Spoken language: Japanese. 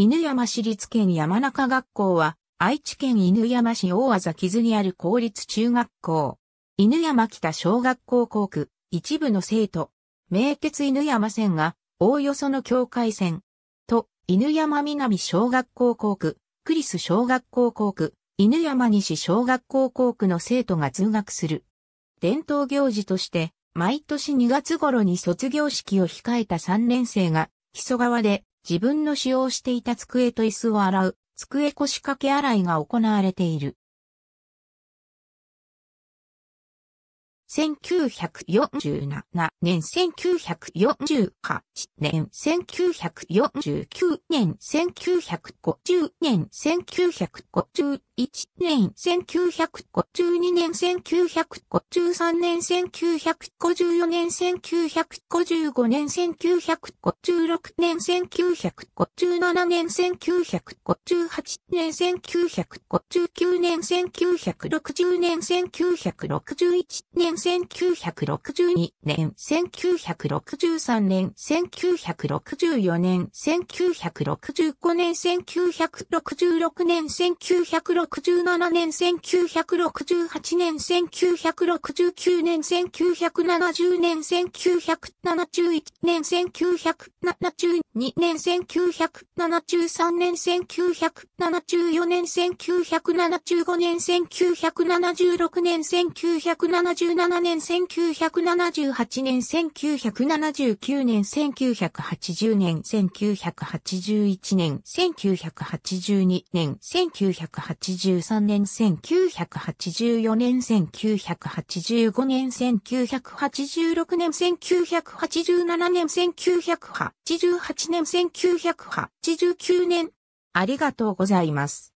犬山市立県山中学校は、愛知県犬山市大木津にある公立中学校。犬山北小学校校区、一部の生徒、名鉄犬山線が、おおよその境界線。と、犬山南小学校校区、クリス小学校校区、犬山西小学校校区の生徒が通学する。伝統行事として、毎年2月頃に卒業式を控えた3年生が、木曽川で自分の使用していた机と椅子を洗う、机腰掛け洗いが行われている。1947年、1948年、1949年、1950年、1951年、1952年、1953年、1954年、1955年、1956年、1957年、1958年、1959年、1960年、1961年、1962年、1963年、1964年、1965年、1966年、1967年、1968年、1969年、1970年、1971年、1972年、1973年、1974年、1975年、1976年、1977年、1977年、1978年、1979年、1980年、1981年、1982年、1983年、1984年、1985年、1986年、1987年、1988年、1989年。ありがとうございます。